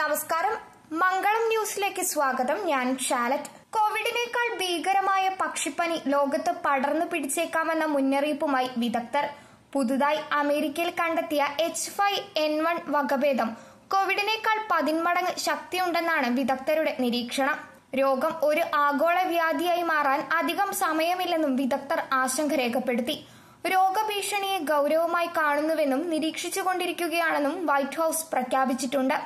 നമസ്കാരം മംഗളം ന്യൂസിലേക്ക് സ്വാഗതം ഞാൻ ഷാലറ്റ് കോവിഡിനേക്കാൾ ഭീകരമായ പക്ഷിപ്പനി ലോകത്ത് പടർന്നു പിടിച്ചേക്കാമെന്ന മുന്നറിയിപ്പുമായി വിദഗ്ധർ പുതുതായി അമേരിക്കയിൽ കണ്ടെത്തിയ എച്ച് ഫൈവ് എൻ വൺ വകഭേദം കോവിഡിനേക്കാൾ പതിന്മടങ്ങ് ശക്തിയുണ്ടെന്നാണ് വിദഗ്ധരുടെ നിരീക്ഷണം രോഗം ഒരു ആഗോള വ്യാധിയായി മാറാൻ അധികം സമയമില്ലെന്നും വിദഗ്ധർ ആശങ്ക രേഖപ്പെടുത്തി രോഗഭീഷണിയെ ഗൗരവമായി കാണുന്നുവെന്നും നിരീക്ഷിച്ചുകൊണ്ടിരിക്കുകയാണെന്നും വൈറ്റ് ഹൌസ് പ്രഖ്യാപിച്ചിട്ടുണ്ട്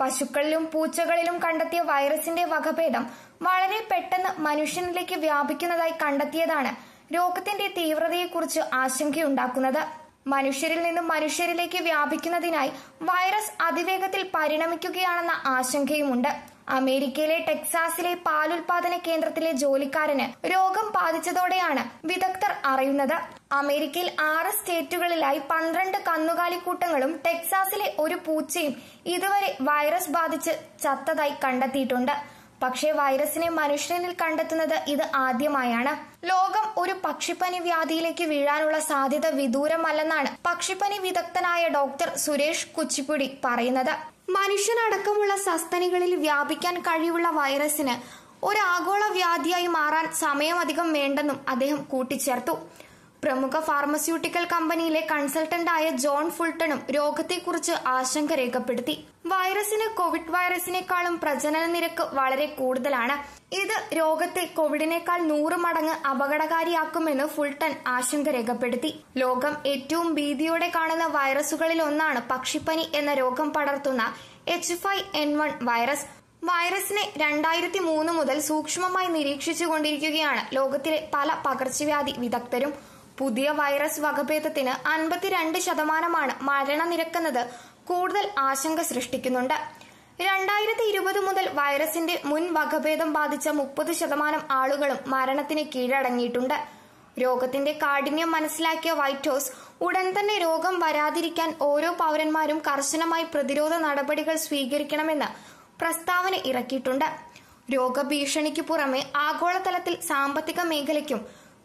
പശുക്കളിലും പൂച്ചകളിലും കണ്ടെത്തിയ വൈറസിന്റെ വകഭേദം വളരെ പെട്ടെന്ന് മനുഷ്യനിലേക്ക് വ്യാപിക്കുന്നതായി കണ്ടെത്തിയതാണ് രോഗത്തിന്റെ തീവ്രതയെക്കുറിച്ച് ആശങ്കയുണ്ടാക്കുന്നത് മനുഷ്യരിൽ നിന്നും മനുഷ്യരിലേക്ക് വ്യാപിക്കുന്നതിനായി വൈറസ് അതിവേഗത്തിൽ പരിണമിക്കുകയാണെന്ന ആശങ്കയുമുണ്ട് അമേരിക്കയിലെ ടെക്സാസിലെ പാലുൽപാദന കേന്ദ്രത്തിലെ ജോലിക്കാരന് രോഗം ബാധിച്ചതോടെയാണ് വിദഗ്ധർ അറിയുന്നത് അമേരിക്കയിൽ ആറ് സ്റ്റേറ്റുകളിലായി പന്ത്രണ്ട് കന്നുകാലിക്കൂട്ടങ്ങളും ടെക്സാസിലെ ഒരു പൂച്ചയും ഇതുവരെ വൈറസ് ബാധിച്ച് ചത്തതായി കണ്ടെത്തിയിട്ടുണ്ട് പക്ഷേ വൈറസിനെ മനുഷ്യനിൽ കണ്ടെത്തുന്നത് ഇത് ആദ്യമായാണ് ലോകം ഒരു പക്ഷിപ്പനി വ്യാധിയിലേക്ക് വീഴാനുള്ള സാധ്യത വിദൂരമല്ലെന്നാണ് പക്ഷിപ്പനി വിദഗ്ധനായ ഡോക്ടർ സുരേഷ് കുച്ചിപ്പുടി പറയുന്നത് മനുഷ്യനടക്കമുള്ള സസ്തനികളിൽ വ്യാപിക്കാൻ കഴിവുള്ള വൈറസിന് ഒരു ആഗോള വ്യാധിയായി മാറാൻ സമയമധികം വേണ്ടെന്നും അദ്ദേഹം കൂട്ടിച്ചേർത്തു പ്രമുഖ ഫാർമസ്യൂട്ടിക്കൽ കമ്പനിയിലെ കൺസൾട്ടന്റായ ജോൺ ഫുൾട്ടണും രോഗത്തെക്കുറിച്ച് ആശങ്ക രേഖപ്പെടുത്തി വൈറസിന് കോവിഡ് വൈറസിനേക്കാളും പ്രജനന നിരക്ക് വളരെ കൂടുതലാണ് ഇത് രോഗത്തെ കോവിഡിനേക്കാൾ നൂറ് മടങ്ങ് അപകടകാരിയാക്കുമെന്ന് ഫുൾട്ടൺ ആശങ്ക രേഖപ്പെടുത്തി ലോകം ഏറ്റവും ഭീതിയോടെ കാണുന്ന വൈറസുകളിൽ ഒന്നാണ് പക്ഷിപ്പനി എന്ന രോഗം പടർത്തുന്ന H five N one virus വൈറസിനെ രണ്ടായിരത്തി മൂന്ന് മുതൽ സൂക്ഷ്മമായി നിരീക്ഷിച്ചുകൊണ്ടിരിക്കുകയാണ് ലോകത്തിലെ പല പകർച്ചവ്യാധി വിദഗ്ധരും പുതിയ വൈറസ് വകഭേദത്തിന് അൻപത്തിരണ്ട് ശതമാനമാണ് മരണനിരക്കെന്നത് കൂടുതൽ ആശങ്ക സൃഷ്ടിക്കുന്നുണ്ട് രണ്ടായിരത്തി ഇരുപത് മുതൽ വൈറസിന്റെ മുൻ വകഭേദം ബാധിച്ച മുപ്പത് ശതമാനം ആളുകളും മരണത്തിന് കീഴടങ്ങിയിട്ടുണ്ട് രോഗത്തിന്റെ കാഠിന്യം മനസ്സിലാക്കിയ വൈറ്റ് ഹൌസ് ഉടൻ തന്നെ രോഗം വരാതിരിക്കാൻ ഓരോ പൗരന്മാരും കർശനമായി പ്രതിരോധ നടപടികൾ സ്വീകരിക്കണമെന്ന് പ്രസ്താവന ഇറക്കിയിട്ടുണ്ട് രോഗഭീഷണിക്ക് പുറമെ ആഗോളതലത്തിൽ സാമ്പത്തിക മേഖലയ്ക്കും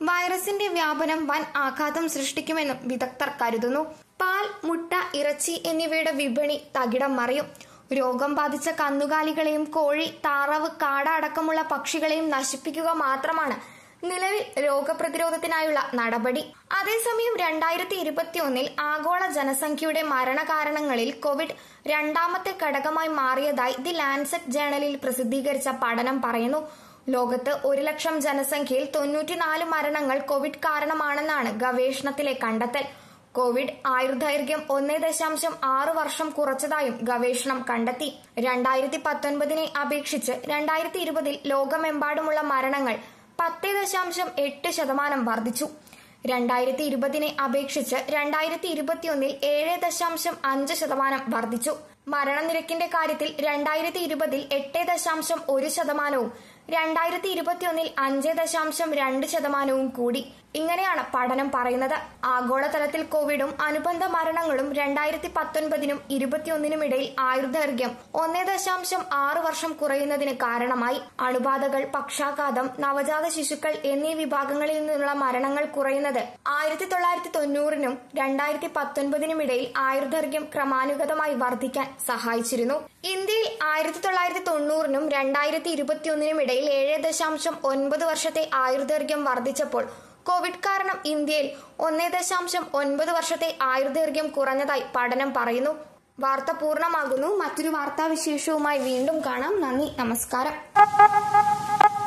വൈറസിന്റെ വ്യാപനം വൻ ആഘാതം സൃഷ്ടിക്കുമെന്നും വിദഗ്ധർ കരുതുന്നു പാൽ മുട്ട ഇറച്ചി എന്നിവയുടെ വിപണി തകിടം മറിയും രോഗം ബാധിച്ച കന്നുകാലികളെയും കോഴി താറാവ് കാട അടക്കമുള്ള പക്ഷികളെയും നശിപ്പിക്കുക മാത്രമാണ് നിലവിൽ രോഗപ്രതിരോധത്തിനായുള്ള നടപടി അതേസമയം രണ്ടായിരത്തി ഇരുപത്തിയൊന്നിൽ ആഗോള ജനസംഖ്യയുടെ മരണകാരണങ്ങളിൽ കോവിഡ് രണ്ടാമത്തെ ഘടകമായി മാറിയതായി ദി ലാൻസെറ്റ് ജേണലിൽ പ്രസിദ്ധീകരിച്ച പഠനം പറയുന്നു ലോകത്ത് ഒരു ലക്ഷം ജനസംഖ്യയിൽ തൊണ്ണൂറ്റിനാല് മരണങ്ങൾ കോവിഡ് കാരണമാണെന്നാണ് ഗവേഷണത്തിലെ കണ്ടെത്തൽ കോവിഡ് ആയുർദൈർഘ്യം ഒന്നേ ദശാംശം ആറ് വർഷം കുറച്ചതായും ഗവേഷണം കണ്ടെത്തി രണ്ടായിരത്തി പത്തൊൻപതിനെ അപേക്ഷിച്ച് രണ്ടായിരത്തി ഇരുപതിൽ ലോകമെമ്പാടുമുള്ള മരണങ്ങൾ പത്ത് ദശാംശം എട്ട് ശതമാനം വർദ്ധിച്ചു രണ്ടായിരത്തി ഇരുപതിനെ അപേക്ഷിച്ച് രണ്ടായിരത്തി ഇരുപത്തിയൊന്നിൽ ഏഴ് ദശാംശം അഞ്ച് ശതമാനം വർദ്ധിച്ചു മരണനിരക്കിന്റെ കാര്യത്തിൽ രണ്ടായിരത്തി ഇരുപതിൽ എട്ട് ദശാംശം ഒരു ശതമാനവും രണ്ടായിരത്തി ഇരുപത്തിയൊന്നിൽ അഞ്ച് ദശാംശം രണ്ട് ശതമാനവും കൂടി ഇങ്ങനെയാണ് പഠനം പറയുന്നത് ആഗോളതലത്തിൽ കോവിഡും അനുബന്ധ മരണങ്ങളും രണ്ടായിരത്തി പത്തൊൻപതിനും ഇരുപത്തിയൊന്നിനും ഇടയിൽ ആയുർദൈർഘ്യം ഒന്നേ ദശാംശം ആറ് വർഷം കുറയുന്നതിന് കാരണമായി അണുബാധകൾ പക്ഷാഘാതം നവജാത ശിശുക്കൾ എന്നീ വിഭാഗങ്ങളിൽ നിന്നുള്ള മരണങ്ങൾ കുറയുന്നത് ആയിരത്തി തൊള്ളായിരത്തി തൊണ്ണൂറിനും രണ്ടായിരത്തി പത്തൊൻപതിനും ഇടയിൽ ആയുർദൈർഘ്യം ക്രമാനുഗതമായി വർദ്ധിക്കാൻ സഹായിച്ചിരുന്നു ഇന്ത്യയിൽ ആയിരത്തി തൊള്ളായിരത്തി തൊണ്ണൂറിനും രണ്ടായിരത്തി ഇരുപത്തിയൊന്നിനും ഇടയിൽ ഏഴ് ദശാംശം ഒൻപത് വർഷത്തെ ആയുർദൈർഘ്യം വർദ്ധിച്ചപ്പോൾ കോവിഡ് കാരണം ഇന്ത്യയിൽ ഒന്നേ ദശാംശം ഒൻപത് വർഷത്തെ ആയുർദൈർഘ്യം കുറഞ്ഞതായി പഠനം പറയുന്നു വാർത്ത പൂർണ്ണമാകുന്നു മറ്റൊരു വാർത്താവിശേഷവുമായി വീണ്ടും കാണാം നന്ദി നമസ്കാരം